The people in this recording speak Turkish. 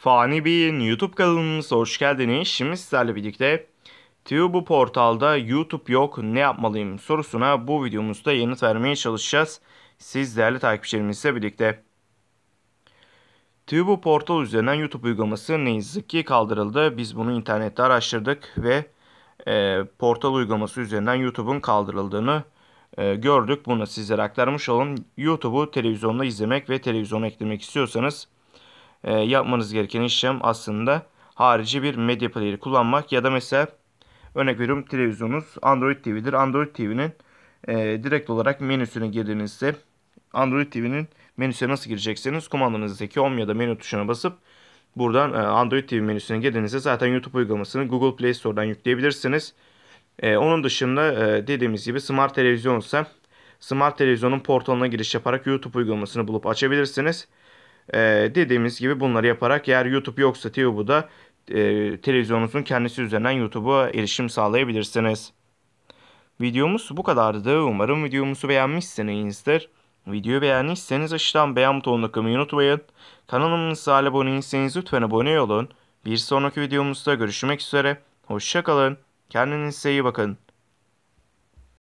Fani Bey'in YouTube kanalımıza hoş geldiniz. Şimdi sizlerle birlikte bu portalda YouTube yok ne yapmalıyım sorusuna bu videomuzda yanıt vermeye çalışacağız. Siz değerli takipçilerimizle birlikte. bu portal üzerinden YouTube uygulaması ne yazık ki kaldırıldı. Biz bunu internette araştırdık ve e, portal uygulaması üzerinden YouTube'un kaldırıldığını e, gördük. Bunu sizlere aktarmış olun. YouTube'u televizyonda izlemek ve televizyona eklemek istiyorsanız e, yapmanız gereken işlem aslında harici bir medya playeri kullanmak ya da mesela örnek veriyorum televizyonunuz Android TV'dir. Android TV'nin e, direkt olarak menüsüne girdiğinizde Android TV'nin menüsüne nasıl girecekseniz kumandanızdaki Home ya da menü tuşuna basıp buradan e, Android TV menüsüne girdiğinizde zaten YouTube uygulamasını Google Play Store'dan yükleyebilirsiniz. E, onun dışında e, dediğimiz gibi Smart Televizyon ise Smart Televizyon'un portalına giriş yaparak YouTube uygulamasını bulup açabilirsiniz. E, dediğimiz gibi bunları yaparak eğer YouTube yoksa TVBU'da e, televizyonunuzun kendisi üzerinden YouTube'a erişim sağlayabilirsiniz. Videomuz bu kadardı. Umarım videomuzu beğenmişsinizdir. Videoyu beğendiyseniz aşağıdan beğen butonuna tıklamayı unutmayın. Kanalımıza abone değilseniz lütfen abone olun. Bir sonraki videomuzda görüşmek üzere. Hoşçakalın. Kendinize iyi bakın.